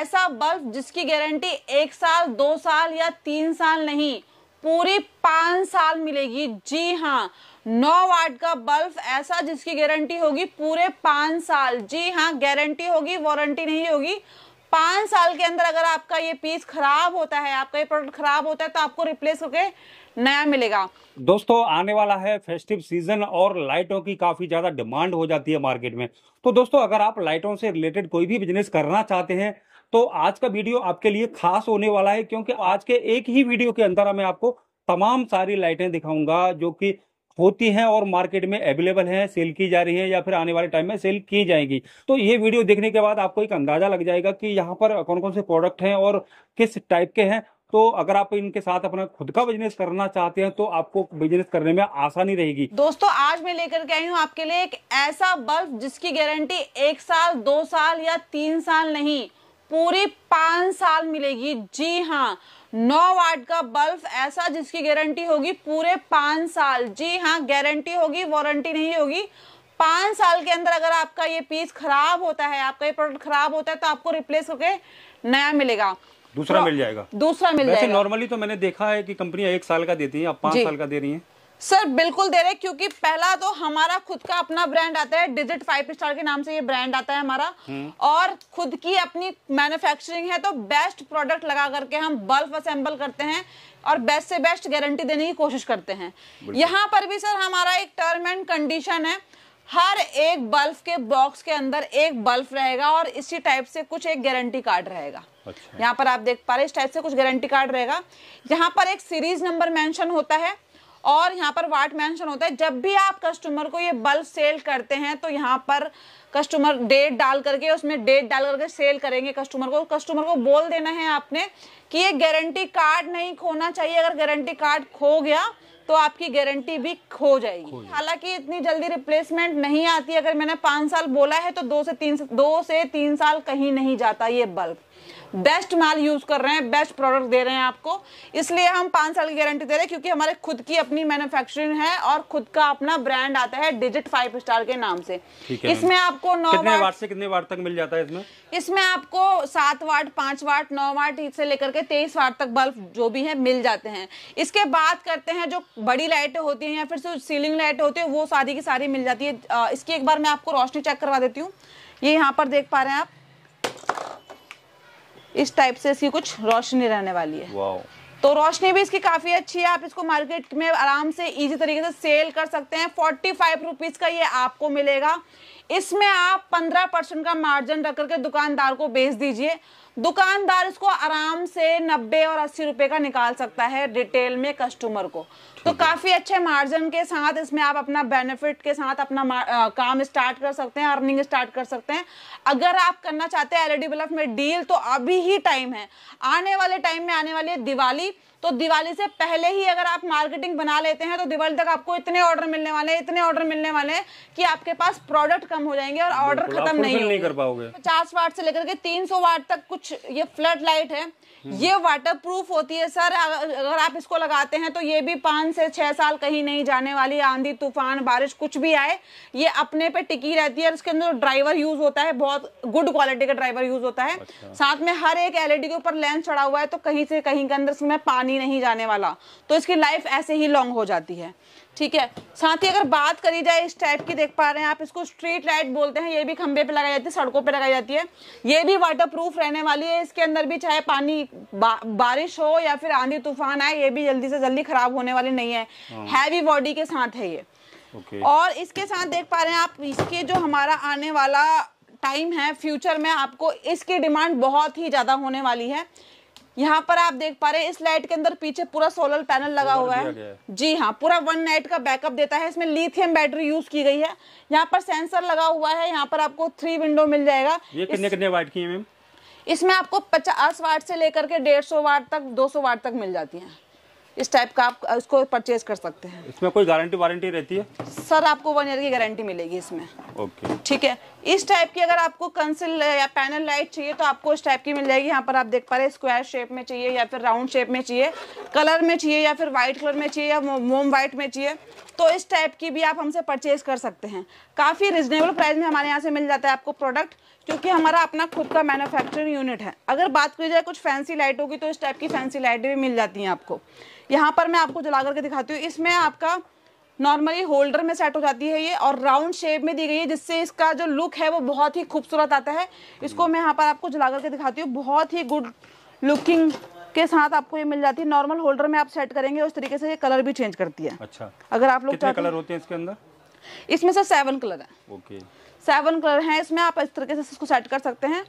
ऐसा बल्ब जिसकी गारंटी एक साल दो साल या तीन साल नहीं पूरी पांच साल मिलेगी जी हाँ नौ वाट का बल्ब ऐसा जिसकी गारंटी होगी पूरे पांच साल जी हाँ गारंटी होगी वारंटी नहीं होगी पांच साल के अंदर अगर आपका ये पीस खराब होता है आपका ये प्रोडक्ट खराब होता है तो आपको रिप्लेस होके नया मिलेगा दोस्तों आने वाला है फेस्टिव सीजन और लाइटों की काफी ज्यादा डिमांड हो जाती है मार्केट में तो दोस्तों अगर आप लाइटों से रिलेटेड कोई भी बिजनेस करना चाहते हैं तो आज का वीडियो आपके लिए खास होने वाला है क्योंकि आज के एक ही वीडियो के अंदर मैं आपको तमाम सारी लाइटें दिखाऊंगा जो कि होती हैं और मार्केट में अवेलेबल हैं सेल की जा रही हैं या फिर आने वाले टाइम में सेल की जाएगी तो ये वीडियो देखने के बाद आपको एक अंदाजा लग जाएगा कि यहाँ पर कौन कौन से प्रोडक्ट हैं और किस टाइप के हैं तो अगर आप इनके साथ अपना खुद का बिजनेस करना चाहते हैं तो आपको बिजनेस करने में आसानी रहेगी दोस्तों आज मैं लेकर के आई हूँ आपके लिए एक ऐसा बल्ब जिसकी गारंटी एक साल दो साल या तीन साल नहीं पूरी पांच साल मिलेगी जी हाँ नौ वाट का बल्ब ऐसा जिसकी गारंटी होगी पूरे पाँच साल जी हाँ गारंटी होगी वारंटी नहीं होगी पांच साल के अंदर अगर आपका ये पीस खराब होता है आपका ये प्रोडक्ट खराब होता है तो आपको रिप्लेस होके नया मिलेगा दूसरा मिल जाएगा दूसरा मिल जाएगा नॉर्मली तो मैंने देखा है कि कंपनियां एक साल का देती हैं आप पांच साल का दे रही हैं सर बिल्कुल दे रहे क्योंकि पहला तो हमारा खुद का अपना ब्रांड आता है डिजिट फाइव स्टार के नाम से ये ब्रांड आता है हमारा हम्म। और खुद की अपनी मैन्युफैक्चरिंग है तो बेस्ट प्रोडक्ट लगा करके हम बल्ब असेंबल करते हैं और बेस्ट से बेस्ट गारंटी देने की कोशिश करते हैं यहाँ पर भी सर हमारा एक टर्म एंड कंडीशन है हर एक बल्ब के बॉक्स के अंदर एक बल्ब रहेगा और इसी टाइप से कुछ एक गारंटी कार्ड रहेगा अच्छा। यहाँ पर आप देख पा रहे इस टाइप से कुछ गारंटी कार्ड रहेगा यहाँ पर एक सीरीज नंबर मेंशन होता है और यहाँ पर वाट मेंशन होता है जब भी आप कस्टमर को ये बल्ब सेल करते हैं तो यहाँ पर कस्टमर डेट डाल करके उसमें डेट डाल करके सेल करेंगे कस्टमर को कस्टमर को बोल देना है आपने कि ये गारंटी कार्ड नहीं खोना चाहिए अगर गारंटी कार्ड खो गया तो आपकी गारंटी भी खो जाएगी हालांकि इतनी जल्दी रिप्लेसमेंट नहीं आती अगर मैंने पाँच साल बोला है तो दो से तीन दो से तीन साल कहीं नहीं जाता ये बल्ब बेस्ट माल यूज कर रहे हैं बेस्ट प्रोडक्ट दे रहे हैं आपको इसलिए हम पांच साल की गारंटी दे रहे हैं क्योंकि हमारे खुद की अपनी मैन्युफैक्चरिंग है और खुद का अपना ब्रांड आता है डिजिट फाइव स्टार के नाम से इसमें आपको नौ कितने वाट से कितने वाट तक मिल जाता है इसमें इसमें आपको सात वाट पांच वाट नौ वाट से लेकर के तेईस वाट तक बल्ब जो भी है मिल जाते हैं इसके बाद करते हैं जो बड़ी लाइटें होती है या फिर सीलिंग लाइटें होती है वो सारी की सारी मिल जाती है इसकी एक बार मैं आपको रोशनी चेक करवा देती हूँ ये यहाँ पर देख पा रहे हैं आप इस टाइप से इसकी कुछ रोशनी रहने वाली है तो रोशनी भी इसकी काफी अच्छी है आप इसको मार्केट में आराम से इजी तरीके से सेल कर सकते हैं फोर्टी फाइव रुपीज का ये आपको मिलेगा इसमें आप पंद्रह परसेंट का मार्जिन रख करके दुकानदार को बेच दीजिए दुकानदार इसको आराम से नब्बे और अस्सी रुपए का निकाल सकता है रिटेल में कस्टमर को तो काफी अच्छे मार्जिन के साथ इसमें आप अपना बेनिफिट के साथ अपना आ, काम स्टार्ट कर सकते हैं अर्निंग स्टार्ट कर सकते हैं अगर आप करना चाहते हैं एलईडी e बल्ब में डील तो अभी ही टाइम है आने वाले टाइम में आने वाली दिवाली तो दिवाली से पहले ही अगर आप मार्केटिंग बना लेते हैं तो दिवाली तक आपको इतने ऑर्डर मिलने वाले हैं इतने ऑर्डर मिलने वाले हैं कि आपके पास प्रोडक्ट कम हो जाएंगे और ऑर्डर खत्म नहीं, नहीं कर पाओगे पचास वाट से लेकर के तीन सौ वाट तक कुछ ये फ्लड लाइट है हम्म। ये वाटर प्रूफ होती है सर अगर आप इसको लगाते हैं तो ये भी पांच से छह साल कहीं नहीं जाने वाली आंधी तूफान बारिश कुछ भी आए ये अपने पे टिकी रहती है इसके अंदर ड्राइवर यूज होता है बहुत गुड क्वालिटी का ड्राइवर यूज होता है अच्छा। साथ में हर एक एलईडी के ऊपर लेंस चढ़ा हुआ है तो कहीं से कहीं के अंदर इसमें पानी बनी नहीं जाने वाला तो इसकी लाइफ ऐसे ही लॉन्ग हो जाती है ठीक है साथ ही अगर बात करी जाए इस टाइप की देख पा रहे हैं आप इसको स्ट्रीट लाइट बोलते हैं ये भी खंबे पे लगाई जाती है सड़कों पे लगाई जाती है ये भी वाटर रहने वाली है इसके अंदर भी चाहे पानी बा, बारिश हो या फिर आंधी तूफान आए ये भी जल्दी से जल्दी खराब होने वाली नहीं है हैवी हाँ। बॉडी के साथ है ये okay. और इसके साथ देख पा रहे हैं आप इसके जो हमारा आने वाला टाइम है फ्यूचर में आपको इसकी डिमांड बहुत ही ज़्यादा होने वाली है यहाँ पर आप देख पा रहे हैं इस लाइट के अंदर पीछे पूरा सोलर पैनल लगा हुआ है जी हाँ पूरा वन नाइट का बैकअप देता है इसमें लिथियम बैटरी यूज की गई है यहाँ पर सेंसर लगा हुआ है यहाँ पर आपको थ्री विंडो मिल जाएगा ये कितने कितने वाट की है मैम इसमें आपको पचास वाट से लेकर के डेढ़ सौ वाट तक दो सौ वाट तक मिल जाती है इस टाइप का आप इसको परचेज कर सकते हैं इसमें कोई गारंटी वारंटी रहती है सर आपको वन ईयर की गारंटी मिलेगी इसमें ओके ठीक है इस टाइप की अगर आपको कंसिल या पैनल लाइट चाहिए तो आपको इस टाइप की मिल जाएगी यहाँ पर आप देख पा रहे स्क्वायर शेप में चाहिए या फिर राउंड शेप में चाहिए कलर में चाहिए या फिर वाइट कलर में चाहिए या मोम व्हाइट में चाहिए तो इस टाइप की भी आप हमसे परचेज कर सकते हैं काफ़ी रिजनेबल प्राइस में हमारे यहाँ से मिल जाता है आपको प्रोडक्ट क्योंकि हमारा अपना खुद का मैनुफैक्चरिंग यूनिट है अगर बात की जाए कुछ फैंसी लाइट होगी तो इस टाइप की फैंसी लाइटें भी मिल जाती हैं आपको यहाँ पर मैं आपको जला करके दिखाती हूँ इसमें आपका नॉर्मली होल्डर में सेट हो जाती है ये और राउंड शेप में दी गई है जिससे इसका जो लुक है वो बहुत ही खूबसूरत आता है इसको मैं यहाँ पर आपको जला करके दिखाती हूँ बहुत ही गुड लुकिंग के साथ आपको ये मिल जाती है नॉर्मल होल्डर में आप सेट करेंगे उस तरीके से ये कलर भी चेंज करती है अच्छा अगर आप लोग कलर होते हैं इसके अंदर इसमें सर सेवन कलर है ओके सेवन कलर हैं इसमें आप इस तरीके से इसको सेट कर सकते हैं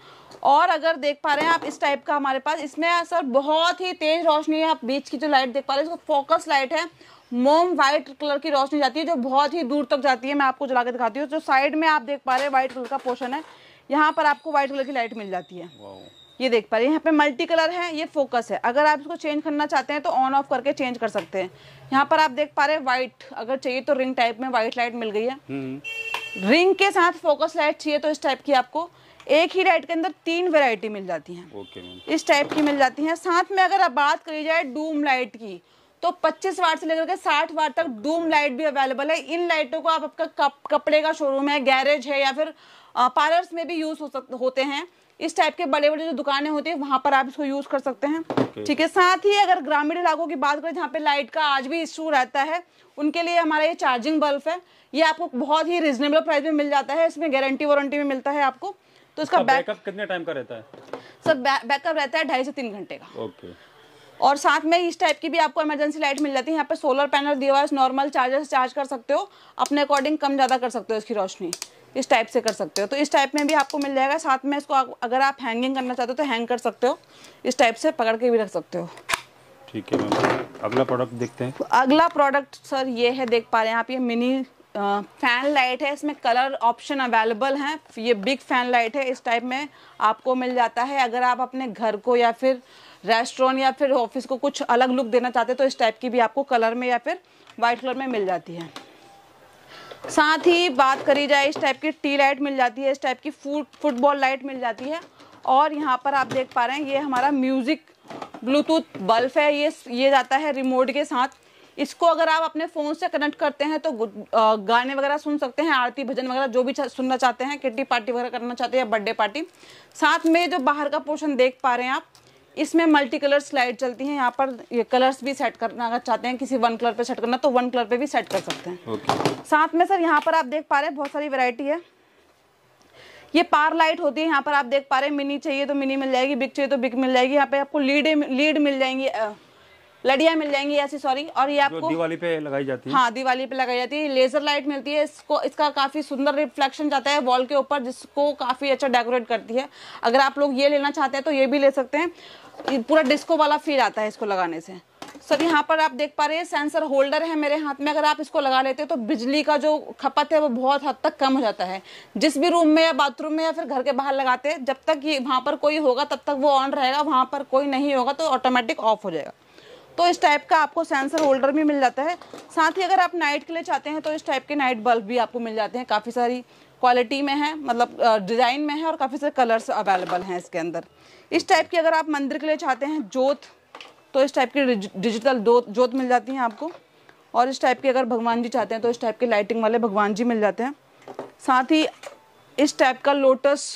और अगर देख पा रहे हैं आप इस टाइप का हमारे पास इसमें सर बहुत ही तेज रोशनी है आप बीच की जो लाइट देख पा रहे हैं इसको फोकस लाइट है मोम वाइट कलर की रोशनी जाती है जो बहुत ही दूर तक जाती है मैं आपको जला के दिखाती हूँ जो साइड में आप देख पा रहे हैं व्हाइट कलर का पोर्शन है यहाँ पर आपको व्हाइट कलर की लाइट मिल जाती है ये देख पा रहे हैं यहाँ पे मल्टी कलर है ये फोकस है अगर आप इसको चेंज करना चाहते हैं तो ऑन ऑफ करके चेंज कर सकते हैं यहाँ पर आप देख पा रहे हैं व्हाइट अगर चाहिए तो रिंग टाइप में व्हाइट लाइट मिल गई है हम्म। रिंग के साथ फोकस लाइट चाहिए तो इस टाइप की आपको एक ही लाइट के अंदर तीन वेरायटी मिल जाती है okay, इस टाइप की मिल जाती है साथ में अगर आप बात करी जाए डूम लाइट की तो 25 वाट से लेकर के 60 वाट तक डूम लाइट भी अवेलेबल है इन लाइटों को आप आपका कप, कपड़े का शोरूम है गैरेज है या फिर पार्लर्स में भी यूज हो सक होते हैं इस टाइप के बड़े बड़े जो दुकानें होती है वहां पर आप इसको यूज कर सकते हैं okay. ठीक है साथ ही अगर ग्रामीण इलाकों की बात करें जहाँ पे लाइट का आज भी इशू रहता है उनके लिए हमारा ये चार्जिंग बल्ब है ये आपको बहुत ही रिजनेबल प्राइस में मिल जाता है इसमें गारंटी वारंटी में मिलता है आपको तो इसका बैकअप कितने टाइम का रहता है सर बैकअप रहता है ढाई से तीन घंटे का ओके और साथ में इस टाइप की भी आपको इमरजेंसी लाइट मिल जाती है यहाँ पे सोलर पैनल दिया हुआ है नॉर्मल चार्जर से चार्ज कर सकते हो अपने अकॉर्डिंग कम ज़्यादा कर सकते हो इसकी रोशनी इस टाइप से कर सकते हो तो इस टाइप में भी आपको मिल जाएगा साथ में इसको अगर आप हैंगिंग करना चाहते हो तो हैंग कर सकते हो इस टाइप से पकड़ के भी रख सकते हो ठीक है अगला प्रोडक्ट देखते हैं अगला प्रोडक्ट सर ये है देख पा रहे हैं आप ये मिनी फैन लाइट है इसमें कलर ऑप्शन अवेलेबल हैं ये बिग फैन लाइट है इस टाइप में आपको मिल जाता है अगर आप अपने घर को या फिर रेस्टोरेंट या फिर ऑफिस को कुछ अलग लुक देना चाहते हैं तो इस टाइप की भी आपको कलर में या फिर वाइट कलर में मिल जाती है साथ ही बात करी जाए इस टाइप की टी लाइट मिल जाती है इस टाइप की फूट फुटबॉल लाइट मिल जाती है और यहाँ पर आप देख पा रहे हैं ये हमारा म्यूज़िक ब्लूटूथ बल्ब है ये ये जाता है रिमोट के साथ इसको अगर आप अपने फ़ोन से कनेक्ट करते हैं तो गाने वगैरह सुन सकते हैं आरती भजन वगैरह जो भी सुनना चाहते हैं किट्टी पार्टी वगैरह करना चाहते हैं बर्थडे पार्टी साथ में जो बाहर का पोर्शन देख पा रहे हैं आप इसमें मल्टी कलर स्लाइड चलती है यहाँ पर ये कलर्स भी सेट करना अगर चाहते हैं किसी वन कलर पे सेट करना तो वन कलर पे भी सेट कर सकते हैं okay. साथ में सर यहाँ पर आप देख पा रहे हैं बहुत सारी वेरायटी है ये पार लाइट होती है यहाँ पर आप देख पा रहे हैं मिनी चाहिए तो मिनी मिल जाएगी बिग चाहिए तो बिग मिल जाएगी यहाँ पे आपको लीड लीड मिल जाएंगी लड़िया मिल जाएंगी ऐसी सॉरी और ये आपको दिवाली पे लगाई जाती है हाँ दिवाली पे लगाई जाती है लेजर लाइट मिलती है इसको इसका काफी सुंदर रिफ्लेक्शन जाता है वॉल के ऊपर जिसको काफी अच्छा डेकोरेट करती है अगर आप लोग ये लेना चाहते हैं तो ये भी ले सकते हैं पूरा डिस्को वाला फील आता है इसको लगाने से सर यहाँ पर आप देख पा रहे हैं सेंसर होल्डर है मेरे हाथ में अगर आप इसको लगा लेते हैं तो बिजली का जो खपत है वो बहुत हद तक कम हो जाता है जिस भी रूम में या बाथरूम में या फिर घर के बाहर लगाते हैं जब तक ये वहाँ पर कोई होगा तब तक वो ऑन रहेगा वहाँ पर कोई नहीं होगा तो ऑटोमेटिक ऑफ हो जाएगा तो इस टाइप का आपको सेंसर होल्डर भी मिल जाता है साथ ही अगर आप नाइट के लिए चाहते हैं तो इस टाइप के नाइट बल्ब भी आपको मिल जाते हैं काफ़ी सारी क्वालिटी में है मतलब डिज़ाइन में है और काफ़ी सारे कलर्स अवेलेबल हैं इसके अंदर इस टाइप की अगर आप मंदिर के लिए चाहते हैं जोत तो इस टाइप की डिजिटल जोत मिल जाती हैं आपको और इस टाइप की अगर भगवान जी चाहते हैं तो इस टाइप के लाइटिंग वाले भगवान जी मिल जाते हैं साथ ही इस टाइप का लोटस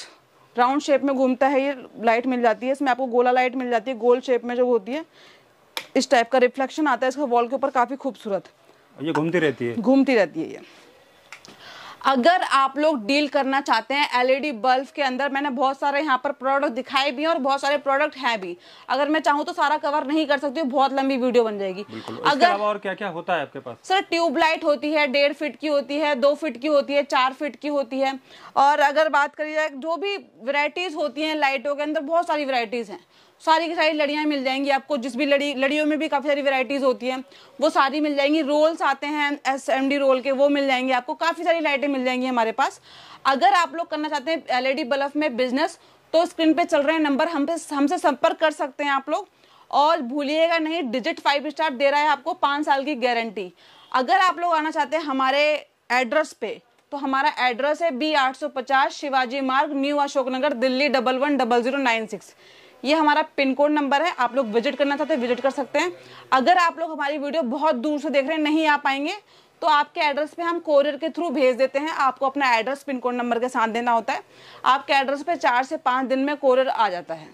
राउंड शेप में घूमता है ये लाइट मिल जाती है इसमें आपको गोला लाइट मिल जाती है गोल शेप में जो होती है इस टाइप का रिफ्लेक्शन आता है इसका वॉल के ऊपर काफी खूबसूरत ये घूमती रहती है घूमती रहती है ये अगर आप लोग डील करना चाहते हैं एलईडी बल्ब e के अंदर मैंने बहुत सारे यहाँ पर प्रोडक्ट दिखाए भी हैं और बहुत सारे प्रोडक्ट हैं भी अगर मैं चाहूँ तो सारा कवर नहीं कर सकती बहुत लंबी वीडियो बन जाएगी अगर और क्या क्या होता है आपके पास सर ट्यूबलाइट होती है डेढ़ फिट की होती है दो फिट की होती है चार फिट की होती है और अगर बात करी जाए जो भी वेराइटीज होती है लाइटों के अंदर बहुत सारी वेराइटीज हैं सारी की सारी लड़ियाँ मिल जाएंगी आपको जिस भी लड़ी लड़ियों में भी काफ़ी सारी वेराइटीज़ होती हैं वो सारी मिल जाएंगी रोल्स आते हैं एस एम डी रोल के वो मिल जाएंगे आपको काफ़ी सारी लाइटें मिल जाएंगी हमारे पास अगर आप लोग करना चाहते हैं डी बल्ब में बिजनेस तो स्क्रीन पर चल रहे हैं नंबर हम हमसे संपर्क कर सकते हैं आप लोग और भूलिएगा नहीं डिजिट फाइव स्टार दे रहा है आपको पाँच साल की गारंटी अगर आप लोग आना चाहते हैं हमारे एड्रेस पे तो हमारा एड्रेस है बी आठ सौ पचास Shivaji Marg new Ashoknagar Delhi double one double zero nine six ये हमारा पिन कोड नंबर है आप लोग विजिट करना चाहते हैं विजिट कर सकते हैं अगर आप लोग हमारी वीडियो बहुत दूर से देख रहे हैं नहीं आ पाएंगे तो आपके एड्रेस पे हम कोरियर के थ्रू भेज देते हैं आपको अपना एड्रेस पिन कोड नंबर के साथ देना होता है आपके एड्रेस पे चार से पाँच दिन में कोरियर आ जाता है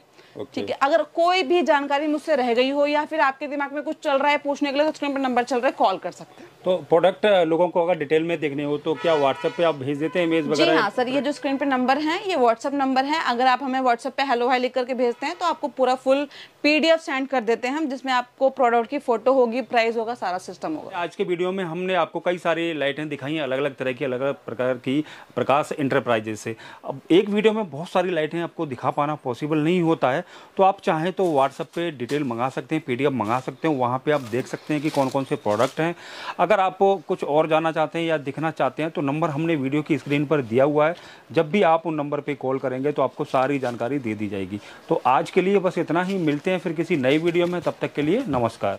ठीक है अगर कोई भी जानकारी मुझसे रह गई हो या फिर आपके दिमाग में कुछ चल रहा है पूछने के लिए तो स्क्रीन पर नंबर चल रहा है कॉल कर सकते हैं तो प्रोडक्ट लोगों को अगर डिटेल में देखने हो तो क्या व्हाट्सएप पे आप भेज देते हैं इमेज वगैरह जी हाँ सर ये जो स्क्रीन पे नंबर है ये व्हाट्सएप नंबर है अगर आप हमें व्हाट्सएप पे हेलो हाई लिख करके भेजते हैं तो आपको पूरा फुल पीडीएफ सेंड कर देते हैं हम जिसमें आपको प्रोडक्ट की फोटो होगी प्राइस होगा सारा सिस्टम होगा आज के वीडियो में हमने आपको कई सारी लाइटें दिखाई हैं अलग अलग तरह की अलग अलग प्रकार की प्रकाश इंटरप्राइजेस से अब एक वीडियो में बहुत सारी लाइटें आपको दिखा पाना पॉसिबल नहीं होता है तो आप चाहें तो व्हाट्सअप पर डिटेल मंगा सकते हैं पी मंगा सकते हैं वहाँ पर आप देख सकते हैं कि कौन कौन से प्रोडक्ट हैं अगर आप कुछ और जानना चाहते हैं या दिखना चाहते हैं तो नंबर हमने वीडियो की स्क्रीन पर दिया हुआ है जब भी आप उन नंबर पर कॉल करेंगे तो आपको सारी जानकारी दे दी जाएगी तो आज के लिए बस इतना ही मिलते मिलते हैं फिर किसी नई वीडियो में तब तक के लिए नमस्कार